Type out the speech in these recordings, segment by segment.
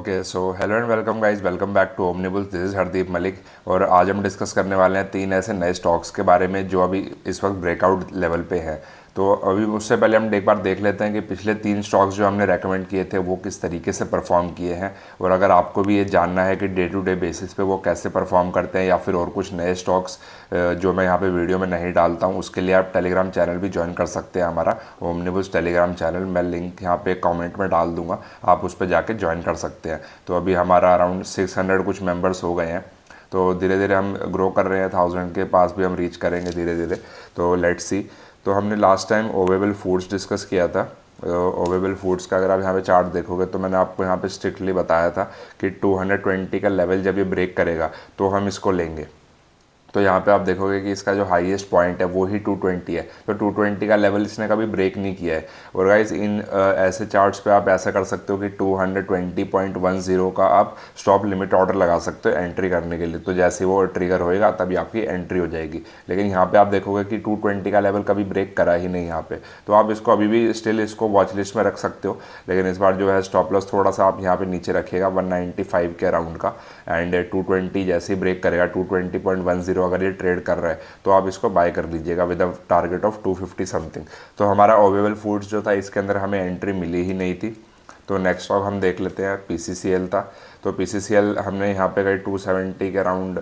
okay so hello and welcome guys welcome back to ओमनिबुल this is Hardeep Malik और आज हम डिस्कस करने वाले हैं तीन ऐसे नए स्टॉक्स के बारे में जो अभी इस वक्त ब्रेकआउट लेवल पे हैं तो अभी उससे पहले हम एक बार देख लेते हैं कि पिछले तीन स्टॉक्स जो हमने रेकमेंड किए थे वो किस तरीके से परफॉर्म किए हैं और अगर आपको भी ये जानना है कि डे टू डे बेसिस पे वो कैसे परफॉर्म करते हैं या फिर और कुछ नए स्टॉक्स जो मैं यहाँ पे वीडियो में नहीं डालता हूँ उसके लिए आप टेलीग्राम चैनल भी ज्वाइन कर सकते हैं हमारा ओमनिबुस टेलीग्राम चैनल मैं लिंक यहाँ पर कॉमेंट में डाल दूँगा आप उस पर जाके ज्वाइन कर सकते हैं तो अभी हमारा अराउंड सिक्स कुछ मेम्बर्स हो गए हैं तो धीरे धीरे हम ग्रो कर रहे हैं थाउजेंड के पास भी हम रीच करेंगे धीरे धीरे तो लेट्स सी तो हमने लास्ट टाइम ओवेबल फूड्स डिस्कस किया था ओवेबल फूड्स का अगर आप यहाँ पे चार्ट देखोगे तो मैंने आपको यहाँ पे स्ट्रिक्टली बताया था कि 220 का लेवल जब ये ब्रेक करेगा तो हम इसको लेंगे तो यहाँ पे आप देखोगे कि इसका जो हाईएस्ट पॉइंट है वो ही 220 है तो 220 का लेवल इसने कभी ब्रेक नहीं किया है और गाइज इन आ, ऐसे चार्ट्स पे आप ऐसा कर सकते हो कि 220.10 का आप स्टॉप लिमिट ऑर्डर लगा सकते हो एंट्री करने के लिए तो जैसे वो ट्रिगर होएगा तभी आपकी एंट्री हो जाएगी लेकिन यहाँ पर आप देखोगे कि टू का लेवल कभी ब्रेक करा ही नहीं यहाँ पर तो आप इसको अभी भी स्टिल इसको वॉच लिस्ट में रख सकते हो लेकिन इस बार जो है स्टॉप लॉस थोड़ा सा आप यहाँ पर नीचे रखिएगा वन के अराउंड का एंड टू जैसे ही ब्रेक करेगा टू जीरो अगर ये ट्रेड कर रहा है तो आप इसको बाय कर लीजिएगा with a target of 250 something तो हमारा ओवेबल फूड्स जो था इसके अंदर हमें एंट्री मिली ही नहीं थी तो नेक्स्ट अब हम देख लेते हैं पी था तो पी हमने यहाँ पे टू 270 के अराउंड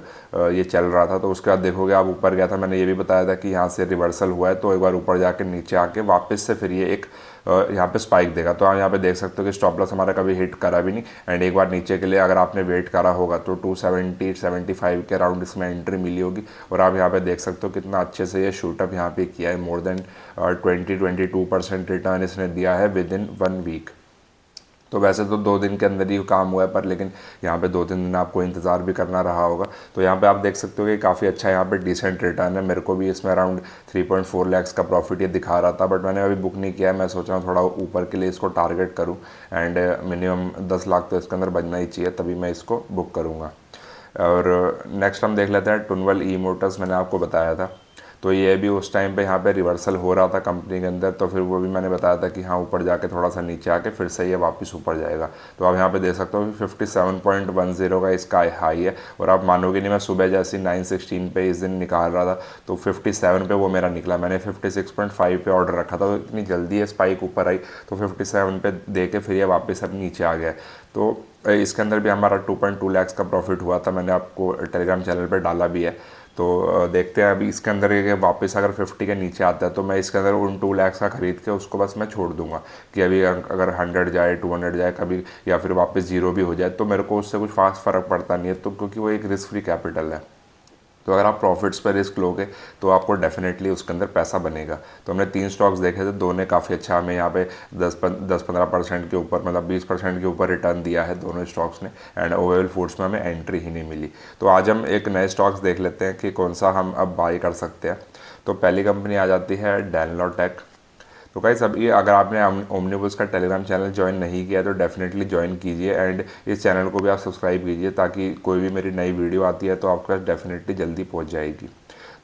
ये चल रहा था तो उसके बाद देखोगे आप ऊपर गया था मैंने ये भी बताया था कि यहाँ से रिवर्सल हुआ है तो एक बार ऊपर जाके नीचे आके वापस से फिर ये एक यहाँ पे स्पाइक देगा तो आप यहाँ पे देख सकते हो कि स्टॉप लॉस हमारा कभी हिट करा भी नहीं एंड एक बार नीचे के लिए अगर आपने वेट करा होगा तो 270 75 के अराउंड इसमें एंट्री मिली होगी और आप यहाँ पे देख सकते हो कितना अच्छे से ये शूटअप यहाँ पे किया है more than twenty twenty return इसने दिया है विद इन वन वीक तो वैसे तो दो दिन के अंदर ही काम हुआ है पर लेकिन यहाँ पे दो तीन दिन आपको इंतज़ार भी करना रहा होगा तो यहाँ पे आप देख सकते हो कि काफ़ी अच्छा यहाँ पे डिसेंट रिटर्न है मेरे को भी इसमें अराउंड 3.4 लाख का प्रॉफिट ये दिखा रहा था बट मैंने अभी बुक नहीं किया है मैं सोच रहा हूँ थोड़ा ऊपर के लिए इसको टारगेट करूँ एंड मिनिमम दस लाख तो इसके अंदर बजना ही चाहिए तभी मैं इसको बुक करूँगा और नेक्स्ट हम देख लेते हैं टनवल ई मोटर्स मैंने आपको बताया था तो ये भी उस टाइम पे यहाँ पे रिवर्सल हो रहा था कंपनी के अंदर तो फिर वो भी मैंने बताया था कि हाँ ऊपर जाके थोड़ा सा नीचे आके फिर से ये वापस ऊपर जाएगा तो आप यहाँ पे देख सकते हो कि fifty seven point one zero का इसका हाई है और आप मानोगे नहीं मैं सुबह जैसे नाइन सिक्सटीन पे इस दिन निकाल रहा था तो फिफ्टी सेवन पे वो मेरा निकला मैंने फिफ्टी सिक्स पॉइंट फाइव पे ऑर्डर रखा था तो इतनी जल्दी ये स्पाइक ऊपर आई तो फिफ्टी सेवन पे दे के फिर ये वापस अब नीचे आ गया तो इसके अंदर भी हमारा 2.2 पॉइंट का प्रॉफिट हुआ था मैंने आपको टेलीग्राम चैनल पर डाला भी है तो देखते हैं अभी इसके अंदर ये वापस अगर 50 के नीचे आता है तो मैं इसके अंदर उन टू लैक्स का ख़रीद के उसको बस मैं छोड़ दूंगा कि अभी अगर 100 जाए 200 जाए कभी या फिर वापस जीरो भी हो जाए तो मेरे को उससे कुछ फास्ट फ़र्क पड़ता नहीं है तो क्योंकि वो एक रिस्क फ्री कैपिटल है तो अगर आप प्रॉफिट्स पर रिस्क लोगे तो आपको डेफिनेटली उसके अंदर पैसा बनेगा तो हमने तीन स्टॉक्स देखे थे दोनों काफ़ी अच्छा हमें यहाँ पे दस दस पंद्रह परसेंट के ऊपर मतलब बीस परसेंट के ऊपर रिटर्न दिया है दोनों स्टॉक्स ने एंड ओवेल फूड्स में हमें एंट्री ही नहीं मिली तो आज हम एक नए स्टॉक्स देख लेते हैं कि कौन सा हम अब बाई कर सकते हैं तो पहली कंपनी आ जाती है टेक तो गाइस अब ये अगर आपने ओमनीबस का टेलीग्राम चैनल ज्वाइन नहीं किया तो डेफिनेटली ज्वाइन कीजिए एंड इस चैनल को भी आप सब्सक्राइब कीजिए ताकि कोई भी मेरी नई वीडियो आती है तो आपके पास डेफिनेटली जल्दी पहुँच जाएगी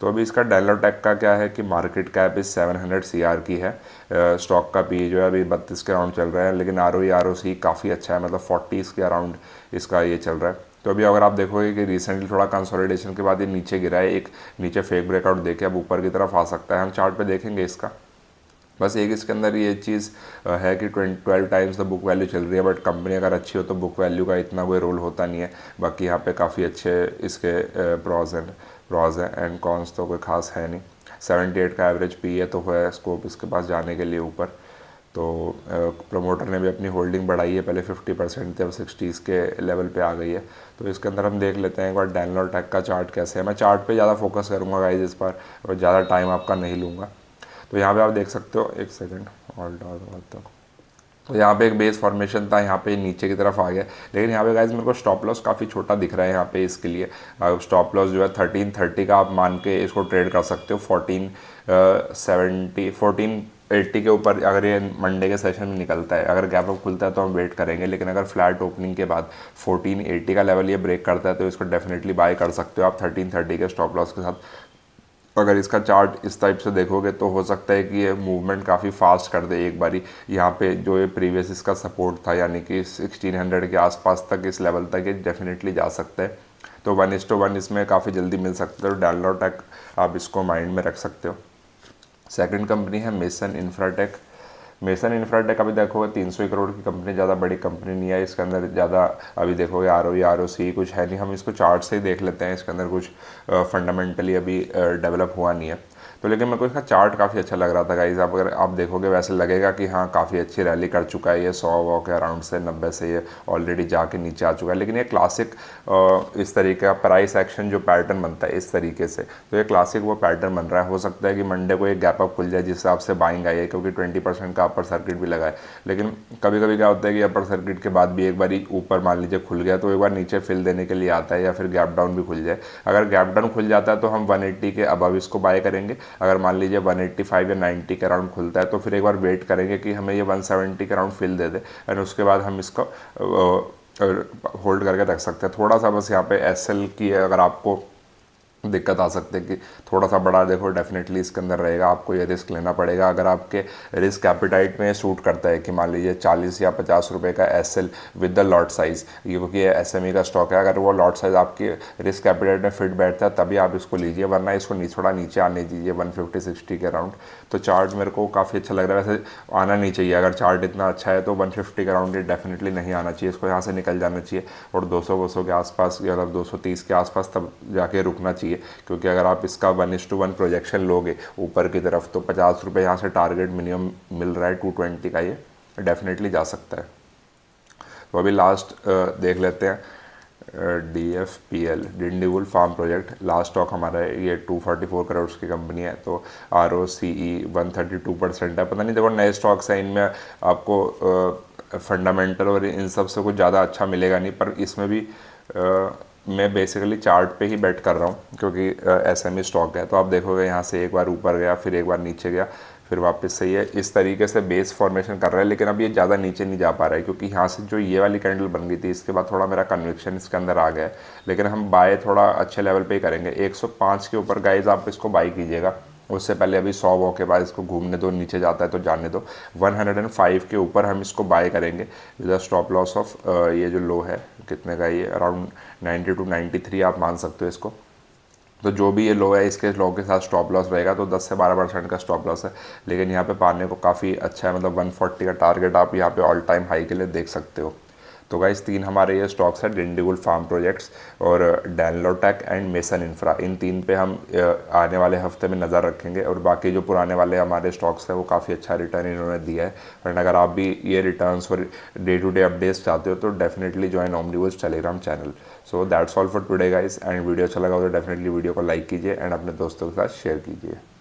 तो अभी इसका डेलोटेक का क्या है कि मार्केट कैप इस 700 हंड्रेड की है स्टॉक का पी e जो है अभी बत्तीस के अराउंड चल रहा है लेकिन R O R e, O C काफ़ी अच्छा है मतलब फोर्टीज़ के अराउंड इसका ये चल रहा है तो अभी अगर आप देखोगे कि रिसेंटली थोड़ा कंसोलिडेशन के बाद ये नीचे गिरा है एक नीचे फेक ब्रेकआउट देखे अब ऊपर की तरफ आ सकता है हम चार्ट पे देखेंगे इसका बस एक इसके अंदर ये चीज़ है कि twenty twelve times the book value चल रही है बट कंपनी अगर अच्छी हो तो बुक वैल्यू का इतना कोई रोल होता नहीं है बाकी यहाँ पे काफ़ी अच्छे इसके pros and pros and cons तो कोई खास है नहीं सेवेंटी एट का एवरेज पी है तो है स्कोप इसके पास जाने के लिए ऊपर तो प्रमोटर ने भी अपनी होल्डिंग बढ़ाई है पहले फिफ्टी परसेंट थे अब सिक्सटीज़ के लेवल पे आ गई है तो इसके अंदर हम देख लेते हैं एक बार डैनलॉ टैक का चार्ट कैसे है मैं चार्ट पे ज़्यादा फोकस करूँगा गाइज इस पर ज़्यादा टाइम आपका नहीं लूँगा तो यहाँ पे आप देख सकते हो एक सेकेंड ऑल्ट और तो तो यहाँ पे एक बेस फॉर्मेशन था यहाँ पे नीचे की तरफ आ गया लेकिन यहाँ पे गाइज मेरे को स्टॉप लॉस काफ़ी छोटा दिख रहा है यहाँ पे इसके लिए स्टॉप लॉस जो है थर्टीन थर्टी का आप मान के इसको ट्रेड कर सकते हो फोर्टीन सेवेंटी फोर्टीन एट्टी के ऊपर अगर ये मंडे के सेशन में निकलता है अगर गैप अप खुलता है तो हम वेट करेंगे लेकिन अगर फ्लैट ओपनिंग के बाद एट्टी का लेवल ये ब्रेक करता है तो इसको डेफिनेटली बाय कर सकते हो आप थर्टी के स्टॉप लॉस के साथ तो अगर इसका चार्ट इस टाइप से देखोगे तो हो सकता है कि ये मूवमेंट काफ़ी फास्ट कर दे एक बारी यहाँ पे जो ये प्रीवियस इसका सपोर्ट था यानी कि 1600 के आसपास तक इस लेवल तक ये डेफिनेटली जा सकता है तो वन इस टू वन इसमें काफ़ी जल्दी मिल सकता है डैलर टेक आप इसको माइंड में रख सकते हो सेकंड कंपनी है मेसन इंफ्राटेक मेसन इन्फ्राटेक अभी देखोगे तीन सौ करोड़ की कंपनी ज़्यादा बड़ी कंपनी नहीं है इसके अंदर ज़्यादा अभी देखोगे आर ओ आर ओ सी कुछ है नहीं हम इसको चार्ट से ही देख लेते हैं इसके अंदर कुछ फंडामेंटली अभी डेवलप हुआ नहीं है तो लेकिन मेरे को इसका चार्ट काफ़ी अच्छा लग रहा था गाइज आप अगर आप देखोगे वैसे लगेगा कि हाँ काफ़ी अच्छी रैली कर चुका है ये सौ वॉ के अराउंड से नब्बे से ये ऑलरेडी जाके नीचे आ चुका है लेकिन ये क्लासिक इस तरीके का प्राइस एक्शन जो पैटर्न बनता है इस तरीके से तो ये क्लासिक वो पैटर्न बन रहा है हो सकता है कि मंडे को एक गैप अप खुल जाए जिस हिसाब से बाइंग आई है क्योंकि ट्वेंटी परसेंट का अपर सर्किट भी लगा है लेकिन कभी कभी क्या होता है कि अपर सर्किट के बाद भी एक बार ऊपर मान लीजिए खुल गया तो एक बार नीचे फिल देने के लिए आता है या फिर गैप डाउन भी खुल जाए अगर गैप डाउन खुल जाता है तो हम 180 के अबव इसको बाय करेंगे करेंगे अगर मान लीजिए 185 या 90 के अराउंड खुलता है तो फिर एक बार वेट करेंगे कि हमें ये 170 के अराउंड फिल दे दे एंड उसके बाद हम इसको होल्ड करके रख सकते हैं थोड़ा सा बस यहाँ पे एस की अगर आपको दिक्कत आ सकती है कि थोड़ा सा बड़ा देखो डेफिनेटली इसके अंदर रहेगा आपको ये रिस्क लेना पड़ेगा अगर आपके रिस्क एपिटाइट में सूट करता है कि मान लीजिए चालीस या पचास रुपये का S L with the lot size क्योंकि ये एस एम ई का स्टॉक है अगर वो लॉट साइज़ आपकी रिस्क एपिटाइट में फिट बैठता है तभी आप इसको लीजिए वरना इसको थोड़ा नीचे आने दीजिए वन फिफ्टी सिक्सटी के अराउंड तो चार्ट मेरे को काफ़ी अच्छा लग रहा है वैसे आना नहीं चाहिए अगर चार्ट इतना अच्छा है तो वन फिफ्टी के अराउंड डेफिनेटली नहीं आना चाहिए इसको यहाँ से निकल जाना चाहिए और दो सौ के आसपास या मतलब दो सौ तीस के आसपास तब जाके रुकना चाहिए चाहिए क्योंकि अगर आप इसका वन इस टू वन प्रोजेक्शन लोगे ऊपर की तरफ तो पचास रुपये यहाँ से टारगेट मिनिमम मिल रहा है टू ट्वेंटी का ये डेफिनेटली जा सकता है तो अभी लास्ट देख लेते हैं D F P L Dindigul farm project last stock हमारा ये टू फोर्टी फोर करोड़ की कंपनी है तो R O C E one thirty two percent है पता नहीं देखो नए स्टॉक्स हैं इनमें आपको फंडामेंटल और इन सब से कुछ ज़्यादा अच्छा मिलेगा नहीं पर इसमें भी आ, मैं बेसिकली चार्ट पे ही बैट कर रहा हूँ क्योंकि एस एम स्टॉक है तो आप देखोगे यहाँ से एक बार ऊपर गया फिर एक बार नीचे गया फिर वापस सही है इस तरीके से बेस फॉर्मेशन कर रहा है लेकिन अब ये ज़्यादा नीचे नहीं जा पा रहा है क्योंकि यहाँ से जो ये वाली कैंडल बन गई थी इसके बाद थोड़ा मेरा कन्विक्शन इसके अंदर आ गया है लेकिन हम बाय थोड़ा अच्छे लेवल पर ही करेंगे एक के ऊपर गाइज आप इसको बाई कीजिएगा उससे पहले अभी सौ वो के बाद इसको घूमने दो नीचे जाता है तो जानने दो 105 के ऊपर हम इसको बाय करेंगे विद स्टॉप लॉस ऑफ ये जो लो है कितने का ये अराउंड 90 टू 93 आप मान सकते हो इसको तो जो भी ये लो है इसके लो के साथ स्टॉप लॉस रहेगा तो 10 से 12 परसेंट का स्टॉप लॉस है लेकिन यहाँ पे पाने को काफ़ी अच्छा है मतलब 140 का टारगेट आप यहाँ पे ऑल टाइम हाई के लिए देख सकते हो तो गाइज़ तीन हमारे ये स्टॉक्स हैं डिंडिगुल फार्म प्रोजेक्ट्स और डैनलोटेक एंड मेसन इंफ्रा इन तीन पे हम uh, आने वाले हफ्ते में नज़र रखेंगे और बाकी जो पुराने वाले हमारे स्टॉक्स हैं वो काफ़ी अच्छा रिटर्न इन्होंने दिया है एंड अगर आप भी ये रिटर्न और डे टू डे अपडेट्स चाहते हो तो डेफिनेटली ज्वाइन ऑमडीवल्स Telegram channel so that's all for today guys and video अच्छा लगा तो डेफिनेटली वीडियो को लाइक कीजिए एंड अपने दोस्तों के साथ शेयर कीजिए